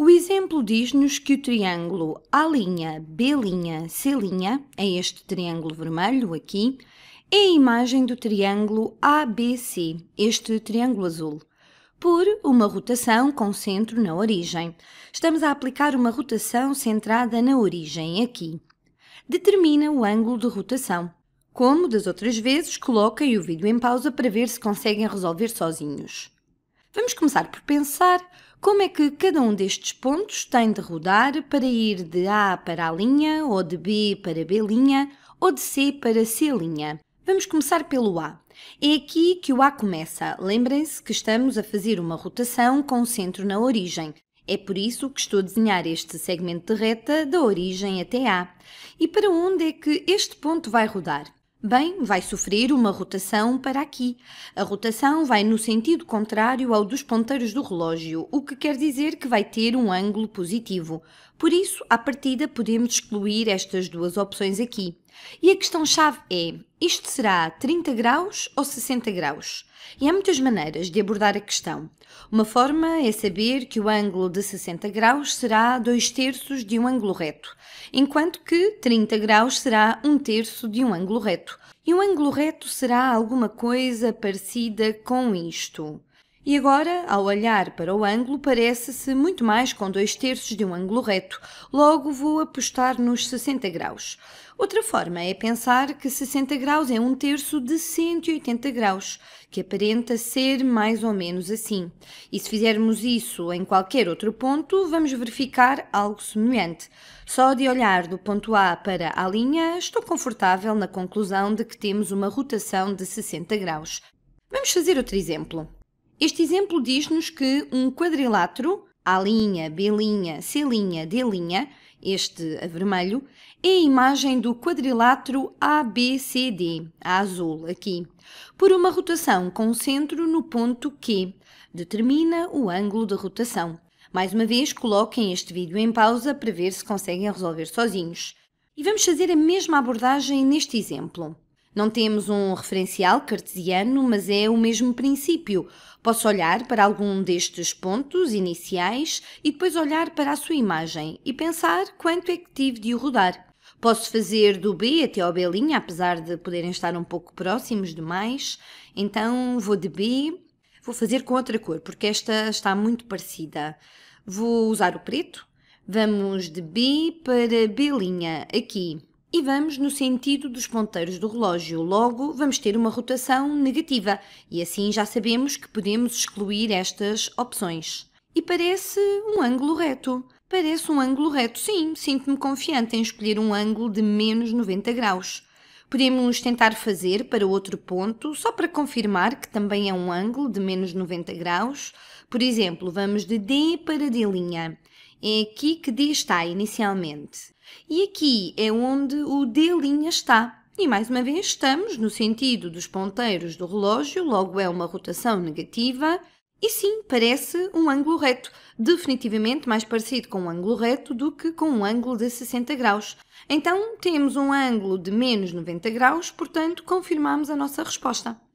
O exemplo diz-nos que o triângulo A', B', C', é este triângulo vermelho aqui, é a imagem do triângulo ABC, este triângulo azul, por uma rotação com centro na origem. Estamos a aplicar uma rotação centrada na origem aqui. Determina o ângulo de rotação. Como das outras vezes, coloquem o vídeo em pausa para ver se conseguem resolver sozinhos. Vamos começar por pensar como é que cada um destes pontos tem de rodar para ir de A para A', linha, ou de B para B', linha, ou de C para C'. linha. Vamos começar pelo A. É aqui que o A começa. Lembrem-se que estamos a fazer uma rotação com o centro na origem. É por isso que estou a desenhar este segmento de reta da origem até A. E para onde é que este ponto vai rodar? Bem, vai sofrer uma rotação para aqui. A rotação vai no sentido contrário ao dos ponteiros do relógio, o que quer dizer que vai ter um ângulo positivo. Por isso, à partida, podemos excluir estas duas opções aqui. E a questão-chave é: isto será 30 graus ou 60 graus? E há muitas maneiras de abordar a questão. Uma forma é saber que o ângulo de 60 graus será 2 terços de um ângulo reto, enquanto que 30 graus será 1 terço de um ângulo reto. E um ângulo reto será alguma coisa parecida com isto e agora, ao olhar para o ângulo, parece-se muito mais com dois terços de um ângulo reto. Logo, vou apostar nos 60 graus. Outra forma é pensar que 60 graus é um terço de 180 graus, que aparenta ser mais ou menos assim. E se fizermos isso em qualquer outro ponto, vamos verificar algo semelhante. Só de olhar do ponto A para a linha, estou confortável na conclusão de que temos uma rotação de 60 graus. Vamos fazer outro exemplo. Este exemplo diz-nos que um quadrilátero, A', B', C', D', este a vermelho, é a imagem do quadrilátero ABCD, a azul aqui, por uma rotação com centro no ponto Q. Determina o ângulo de rotação. Mais uma vez, coloquem este vídeo em pausa para ver se conseguem resolver sozinhos. E vamos fazer a mesma abordagem neste exemplo. Não temos um referencial cartesiano, mas é o mesmo princípio. Posso olhar para algum destes pontos iniciais e depois olhar para a sua imagem e pensar quanto é que tive de o rodar. Posso fazer do B até ao B', apesar de poderem estar um pouco próximos demais. Então vou de B, vou fazer com outra cor, porque esta está muito parecida. Vou usar o preto. Vamos de B para B', aqui e vamos no sentido dos ponteiros do relógio, logo vamos ter uma rotação negativa e assim já sabemos que podemos excluir estas opções. E parece um ângulo reto. Parece um ângulo reto, sim, sinto-me confiante em escolher um ângulo de menos 90 graus. Podemos tentar fazer para outro ponto, só para confirmar que também é um ângulo de menos 90 graus. Por exemplo, vamos de D para D'. É aqui que D está inicialmente. E aqui é onde o D' está. E mais uma vez estamos no sentido dos ponteiros do relógio, logo é uma rotação negativa. E sim, parece um ângulo reto, definitivamente mais parecido com um ângulo reto do que com um ângulo de 60 graus. Então, temos um ângulo de menos 90 graus, portanto, confirmamos a nossa resposta.